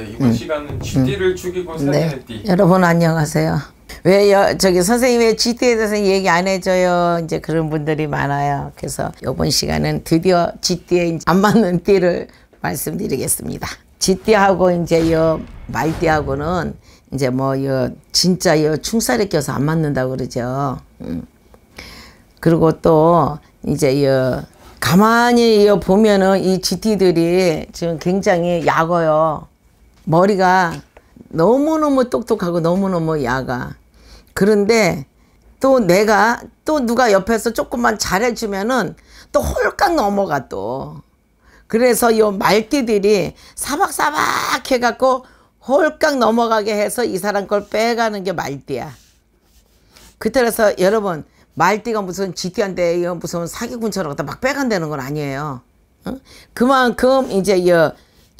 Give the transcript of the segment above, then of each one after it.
네, 이번 음. 시간은 GT를 음. 죽이고 사진의 띠. 네. 여러분 안녕하세요. 왜 여, 저기 선생님 왜 GT에 대해서 얘기 안 해줘요? 이제 그런 분들이 많아요. 그래서 이번 시간은 드디어 GT에 안 맞는 띠를 말씀드리겠습니다. GT하고 이제 요 말띠하고는 이제 뭐요 진짜 요 충살에 껴서 안 맞는다고 그러죠. 음. 그리고 또 이제 요 가만히 보면은 이 GT들이 지금 굉장히 약어요. 머리가 너무너무 똑똑하고 너무너무 야가. 그런데 또 내가 또 누가 옆에서 조금만 잘해주면은 또 홀깍 넘어가 또. 그래서 요 말띠들이 사박사박 해갖고 홀깍 넘어가게 해서 이 사람 걸 빼가는 게 말띠야. 그때라서 여러분 말띠가 무슨 지띠한데 무슨 사기꾼처럼 막 빼간다는 건 아니에요. 어? 그만큼 이제 이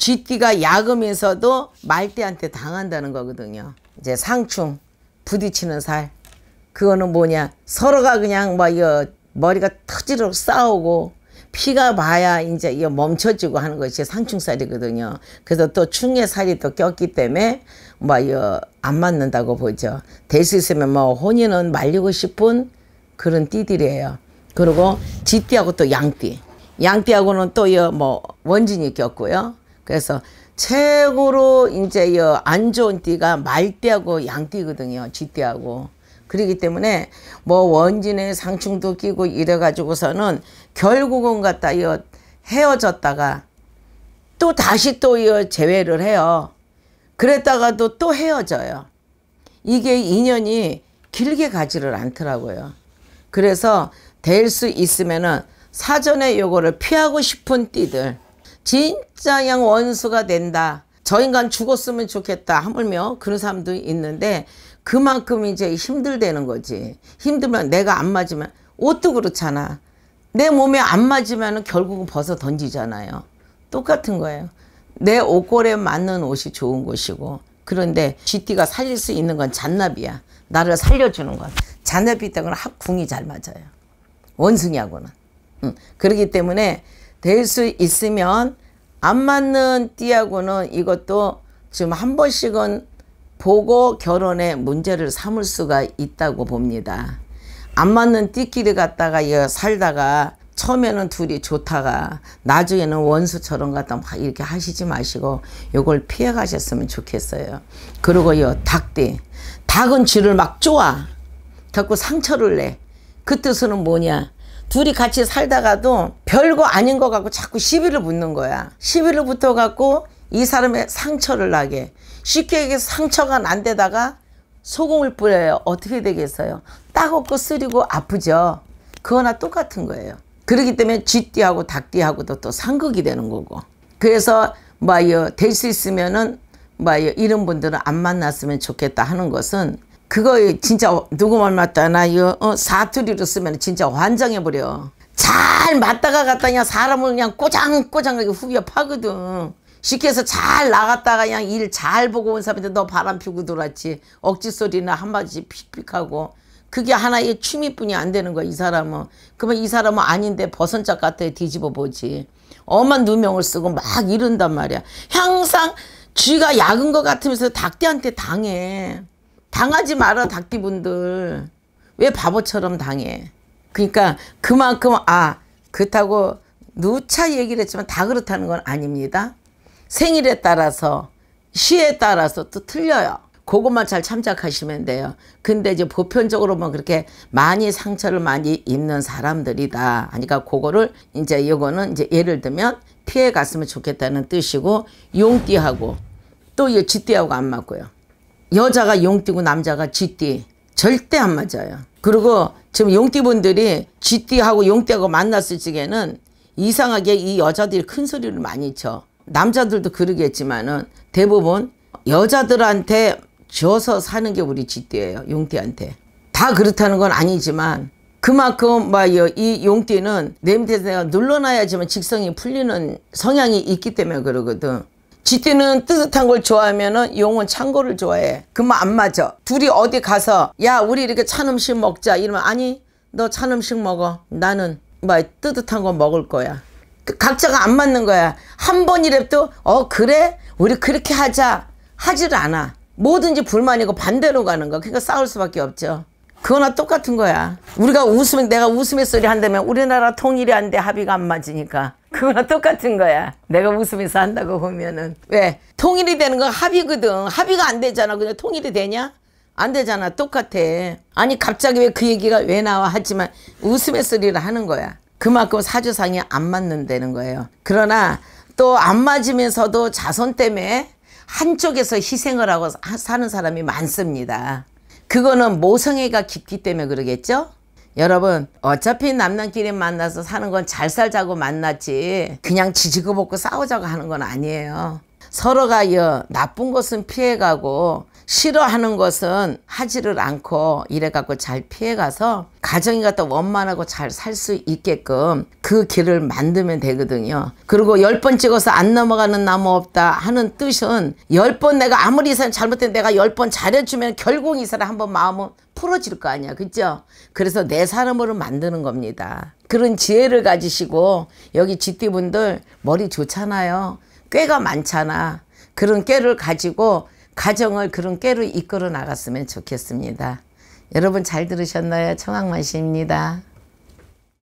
쥐띠가 야금에서도 말띠한테 당한다는 거거든요. 이제 상충, 부딪히는 살. 그거는 뭐냐. 서로가 그냥 막 뭐 이거 머리가 터지로 싸우고 피가 봐야 이제 이거 멈춰지고 하는 것이 상충살이거든요. 그래서 또 충의 살이 또 꼈기 때문에 막 뭐 이거 안 맞는다고 보죠. 될 수 있으면 뭐 혼인은 말리고 싶은 그런 띠들이에요. 그리고 쥐띠하고 또 양띠. 양띠하고는 또 이거 뭐 원진이 꼈고요. 그래서 최고로 이제 안 좋은 띠가 말띠하고 양띠거든요. 쥐띠하고. 그러기 때문에 뭐 원진에 상충도 끼고 이래 가지고서는 결국은 갖다 헤어졌다가 또 다시 또 재회를 해요. 그랬다가도 또 헤어져요. 이게 인연이 길게 가지를 않더라고요. 그래서 될 수 있으면은 사전에 요거를 피하고 싶은 띠들 진짜 양 원수가 된다. 저 인간 죽었으면 좋겠다. 하물며 그런 사람도 있는데 그만큼 이제 힘들대는 거지. 힘들면 내가 안 맞으면 옷도 그렇잖아. 내 몸에 안 맞으면 결국은 벗어 던지잖아요. 똑같은 거예요. 내 옷걸에 맞는 옷이 좋은 것이고 그런데 쥐띠가 살릴 수 있는 건 잔나비야. 나를 살려주는 건. 잔나비 때문에 합궁이 잘 맞아요. 원숭이하고는. 응. 그러기 때문에 될수 있으면 안 맞는 띠하고는 이것도 지금 한 번씩은 보고 결혼에 문제를 삼을 수가 있다고 봅니다. 안 맞는 띠끼리 갔다가 살다가 처음에는 둘이 좋다가 나중에는 원수처럼 갔다막 이렇게 하시지 마시고 이걸 피해 가셨으면 좋겠어요. 그리고 요 닭띠. 닭은 쥐를 막 쪼아. 자꾸 상처를 내. 그 뜻은 뭐냐. 둘이 같이 살다가도 별거 아닌 것같고 자꾸 시비를 붙는 거야. 시비를 붙어 갖고 이 사람의 상처를 나게. 쉽게 얘기해서 상처가 난 데다가 소금을 뿌려요. 어떻게 되겠어요? 따갑고 쓰리고 아프죠. 그거나 똑같은 거예요. 그러기 때문에 쥐띠하고 닭띠하고도 또 상극이 되는 거고. 그래서 뭐될수 있으면은 뭐 이런 분들은 안 만났으면 좋겠다 하는 것은 그거 진짜 누구 말 맞다나 이거 어, 사투리로 쓰면 진짜 환장해버려. 잘 맞다가 갔다냐 사람을 그냥 꼬장꼬장하게 후벼 파거든. 시켜서 잘 나갔다가 그냥 일 잘 보고 온 사람인데 너 바람 피고 돌았지. 억지 소리나 한마디 픽픽하고. 그게 하나의 취미뿐이 안 되는 거야 이 사람은. 그러면 이 사람은 아닌데 벗은짝 같아 뒤집어 보지. 엄한 누명을 쓰고 막 이런단 말이야. 항상 쥐가 약은 것 같으면서 닭대한테 당해. 당하지 마라 닭기분들 왜 바보처럼 당해 그러니까 그만큼 아 그렇다고 누차 얘기를 했지만 다 그렇다는 건 아닙니다 생일에 따라서 시에 따라서 또 틀려요 그것만 잘 참작하시면 돼요 근데 이제 보편적으로만 그렇게 많이 상처를 많이 입는 사람들이다 그러니까 그거를 이제 이거는 이제 예를 들면 피해 갔으면 좋겠다는 뜻이고 용띠하고 또이 쥐띠하고 안 맞고요 여자가 용띠고 남자가 쥐띠 절대 안 맞아요. 그리고 지금 용띠분들이 쥐띠하고 용띠하고 만났을 적에는 이상하게 이 여자들이 큰 소리를 많이 쳐. 남자들도 그러겠지만은 대부분 여자들한테 줘서 사는 게 우리 쥐띠예요. 용띠한테. 다 그렇다는 건 아니지만 그만큼 막 이 용띠는 내 밑에서 내가 눌러놔야지만 직성이 풀리는 성향이 있기 때문에 그러거든. 지띠는 뜨뜻한 걸 좋아하면은 용은 찬 거를 좋아해. 그만안 맞아. 둘이 어디 가서 야 우리 이렇게 찬 음식 먹자 이러면 아니 너 찬 음식 먹어. 나는 뭐 뜨뜻한 거 먹을 거야. 그 각자가 안 맞는 거야. 한 번이랩도 어 그래 우리 그렇게 하자 하지를 않아. 뭐든지 불만이고 반대로 가는 거. 그러니까 싸울 수밖에 없죠. 그거나 똑같은 거야. 우리가 웃으면 내가 웃음의 소리 한다면 우리나라 통일이 안 돼 합의가 안 맞으니까 그거나 똑같은 거야. 내가 웃으면서 한다고 보면은 왜 통일이 되는 건 합의거든. 합의가 안 되잖아. 그냥 통일이 되냐? 안 되잖아. 똑같아. 아니 갑자기 왜 그 얘기가 왜 나와 하지만 웃음의 소리를 하는 거야. 그만큼 사주상이 안 맞는다는 거예요. 그러나 또 안 맞으면서도 자손 때문에 한쪽에서 희생을 하고 사는 사람이 많습니다. 그거는 모성애가 깊기 때문에 그러겠죠? 여러분 어차피 남남끼리 만나서 사는 건 잘 살자고 만났지 그냥 지지고 먹고 싸우자고 하는 건 아니에요. 서로가여 나쁜 것은 피해가고 싫어하는 것은 하지를 않고 이래갖고 잘 피해가서 가정이 갖다 원만하고 잘 살 수 있게끔 그 길을 만들면 되거든요. 그리고 열 번 찍어서 안 넘어가는 나무 없다 하는 뜻은 열 번 내가 아무리 이 사람 잘못된 내가 열 번 잘해주면 결국 이 사람 한 번 마음은 풀어질 거 아니야. 그죠? 그래서 내 사람으로 만드는 겁니다. 그런 지혜를 가지시고 여기 쥐띠분들 머리 좋잖아요. 꾀가 많잖아. 그런 꾀를 가지고 가정을 그런 꾀로 이끌어 나갔으면 좋겠습니다. 여러분 잘 들으셨나요? 청학만씨입니다.